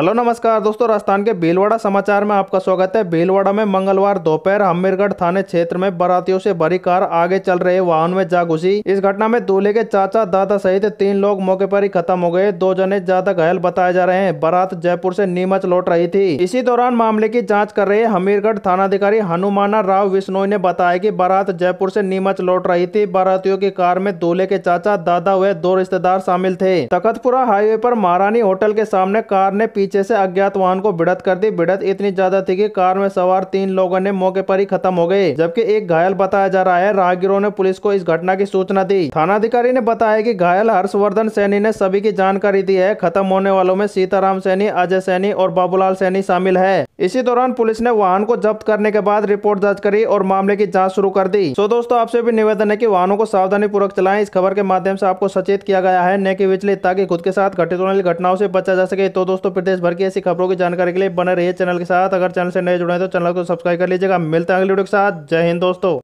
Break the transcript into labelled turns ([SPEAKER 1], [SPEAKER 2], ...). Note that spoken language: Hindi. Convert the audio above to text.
[SPEAKER 1] हेलो नमस्कार दोस्तों राजस्थान के भीलवाड़ा समाचार में आपका स्वागत है भीलवाड़ा में मंगलवार दोपहर हमीरगढ़ थाने क्षेत्र में बारातियों से भरी कार आगे चल रहे वाहन में जा घुसी इस घटना में दूल्हे के चाचा दादा सहित तीन लोग मौके पर ही खत्म हो गए दो जने ज्यादा घायल बताए जा रहे हैं बारात जयपुर ऐसी नीमच लौट रही थी इसी दौरान मामले की जाँच कर रहे हमीरगढ़ थाना अधिकारी हनुमाना राव विश्नोई ने बताया की बारात जयपुर ऐसी नीमच लौट रही थी बारातियों की कार में दूल्हे के चाचा दादा हुए दो रिश्तेदार शामिल थे तखतपुरा हाईवे आरोप महारानी होटल के सामने कार ने पीछे पीछे से अज्ञात वाहन को भिड़त कर दी भिड़त इतनी ज्यादा थी कि कार में सवार तीन लोगों ने मौके पर ही खत्म हो गए जबकि एक घायल बताया जा रहा है राहगीरों ने पुलिस को इस घटना की सूचना दी थाना अधिकारी ने बताया की घायल हर्षवर्धन सैनी ने सभी की जानकारी दी है खत्म होने वालों में सीताराम सैनी अजय सैनी और बाबूलाल सैनी शामिल है इसी दौरान पुलिस ने वाहन को जब्त करने के बाद रिपोर्ट दर्ज करी और मामले की जांच शुरू कर दी सो दोस्तों आपसे भी निवेदन है की वाहनों को सावधानी पूर्वक चलाएं इस खबर के माध्यम से आपको सचेत किया गया है न की विचलित ताकि खुद के साथ घटित होने वाली घटनाओं से बचा जा सके तो दोस्तों प्रदेश भर की ऐसी खबरों की जानकारी के लिए बने रहिए चैनल के साथ अगर चैनल से नए जुड़े तो चैनल को सब्सक्राइब कर लीजिएगा मिलते हैं अगले वीडियो के साथ जय हिंद दोस्तों